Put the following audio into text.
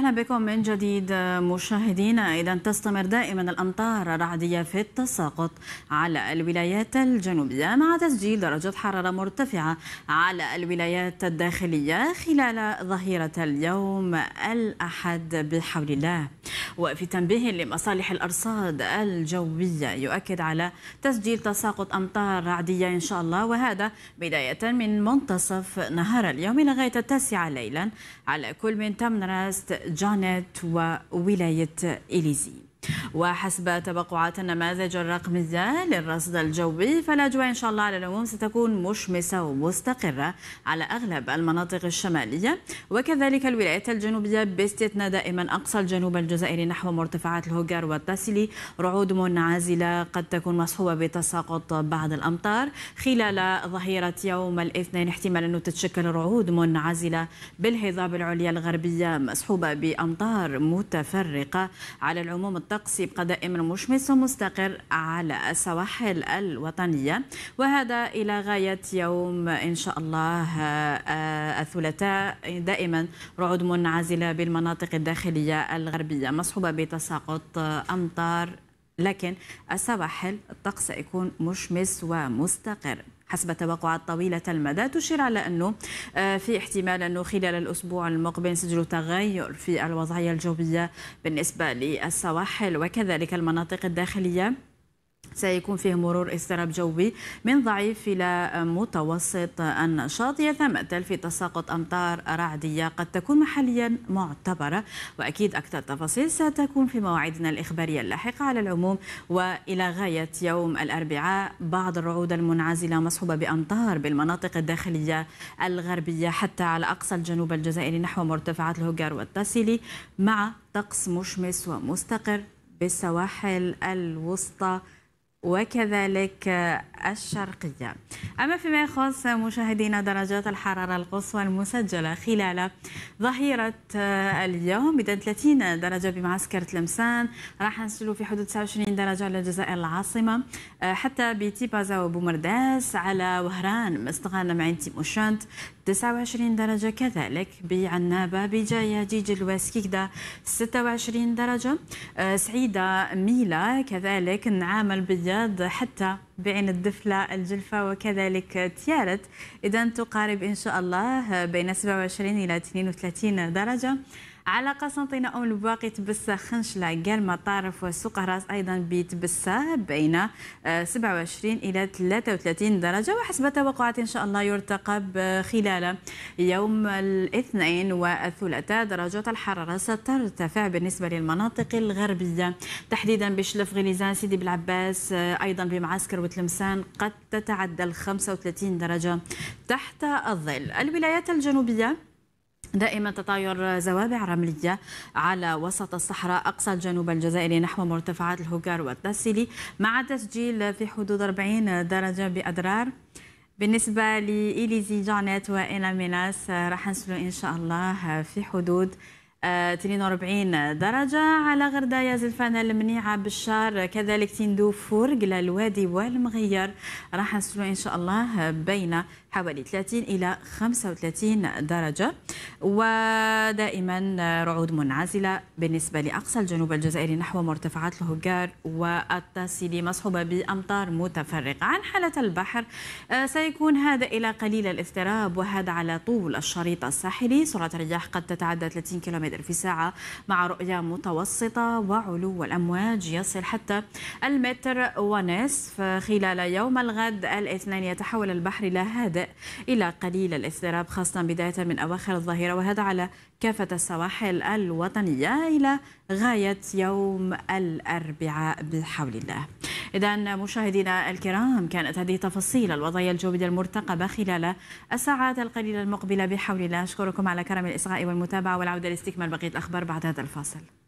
أهلا بكم من جديد مشاهدينا إذا تستمر دائما الأمطار الرعدية في التساقط على الولايات الجنوبية مع تسجيل درجة حرارة مرتفعة على الولايات الداخلية خلال ظهيرة اليوم الأحد بحول الله وفي تنبيه لمصالح الأرصاد الجوية يؤكد على تسجيل تساقط أمطار رعدية إن شاء الله وهذا بداية من منتصف نهار اليوم لغايه التاسعة ليلا على كل من تمنراست جانيت وولاية إليزي وحسب توقعات النماذج الرقمية للرصد الجوي فالأجواء إن شاء الله على العموم ستكون مشمسة ومستقرة على أغلب المناطق الشمالية وكذلك الولايات الجنوبية باستثناء دائما أقصى الجنوب الجزائري نحو مرتفعات الهوجر والتسلي رعود منعزلة قد تكون مصحوبة بتساقط بعض الأمطار خلال ظهيرة يوم الاثنين احتمال أنه تتشكل رعود منعزلة بالهضاب العليا الغربية مصحوبة بأمطار متفرقة على العموم الطقس يبقى دائما مشمس ومستقر على السواحل الوطنية وهذا إلى غاية يوم إن شاء الله آه، آه، الثلاثاء دائما رعود منعزلة بالمناطق الداخلية الغربية مصحوبة بتساقط أمطار لكن السواحل الطقس سيكون مشمس ومستقر حسب التوقعات طويلة المدى تشير على أنه آه، في احتمال أنه خلال الأسبوع المقبل سجل تغير في الوضعية الجوية بالنسبة للسواحل وكذلك المناطق الداخلية سيكون فيه مرور اضطراب جوي من ضعيف إلى متوسط النشاط يتمثل في تساقط أمطار رعدية قد تكون محليا معتبرة وأكيد أكثر التفاصيل ستكون في مواعيدنا الإخبارية اللاحقة على العموم وإلى غاية يوم الأربعاء بعض الرعود المنعزلة مصحوبة بأمطار بالمناطق الداخلية الغربية حتى على أقصى الجنوب الجزائري نحو مرتفعات الهجر والتاسيلي مع طقس مشمس ومستقر بالسواحل الوسطى وكذلك الشرقية أما فيما يخص مشاهدينا درجات الحرارة القصوى المسجلة خلال ظهيرة اليوم بدأ 30 درجة بمعسكر تلمسان راح نسلو في حدود 29 درجة على الجزائر العاصمة حتى بتيبازا وبومرداس على وهران مستغانم عين تيموشنت 29 درجة كذلك بعنابة بجاية جيج الواس كيكدا 26 درجة آه، سعيدة ميلا كذلك نعامل بالجاد حتى بعين الدفلة الجلفة وكذلك تيارت إذا تقارب إن شاء الله بين 27 إلى 32 درجة على قسنطينة أم الباقي تبسة خنشلة قال مطارف وسوق راس أيضا بيتبسة بين 27 آه، إلى 33 درجة وحسب توقعات إن شاء الله يرتقب آه، خلال يوم الاثنين والثلاثاء درجات الحرارة سترتفع بالنسبة للمناطق الغربية تحديدا بشلف غليزان سيدي بالعباس آه، أيضا بمعسكر وتلمسان قد تتعدى 35 درجة تحت الظل الولايات الجنوبية دائما تطاير زوابع رملية على وسط الصحراء أقصى الجنوب الجزائري نحو مرتفعات الهوكار والتسيلي مع تسجيل في حدود 40 درجة بأدرار بالنسبة لإليزي جانيت وإلى ميناس راح نسلو إن شاء الله في حدود 42 آه، درجة على غردايا زلفانة المنيعة بالشار كذلك تندو فرق للوادي والمغير راح نسلو إن شاء الله بين حوالي 30 إلى 35 درجة ودائما رعود منعزلة بالنسبة لأقصى الجنوب الجزائري نحو مرتفعات الهجار والتاسيلي مصحوبة بأمطار متفرقة عن حالة البحر آه، سيكون هذا إلى قليل الاضطراب وهذا على طول الشريط الساحلي سرعة الرياح قد تتعدى 30 كم في ساعة مع رؤية متوسطة وعلو الأمواج يصل حتى المتر ونصف خلال يوم الغد الاثنين يتحول البحر إلى هذا هادئ إلى قليل الاضطراب خاصة بداية من أواخر الظهيرة وهذا على كافة السواحل الوطنية إلى غاية يوم الأربعاء بحول الله إذا مشاهدينا الكرام كانت هذه تفاصيل الوضعية الجوية المرتقبة خلال الساعات القليلة المقبلة بحول الله أشكركم على كرم الإصغاء والمتابعة والعودة لاستكمال بقية الأخبار بعد هذا الفاصل